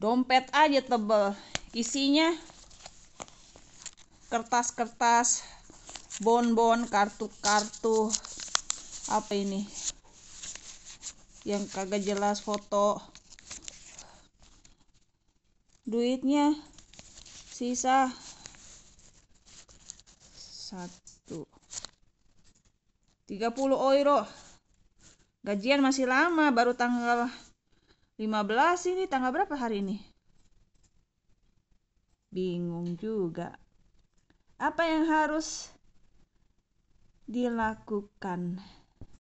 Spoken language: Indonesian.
dompet aja tebel isinya kertas-kertas bon-bon, kartu-kartu apa ini yang kagak jelas foto duitnya sisa satu 30 euro gajian masih lama baru tanggal 15 ini tanggal berapa hari ini? Bingung juga. Apa yang harus dilakukan?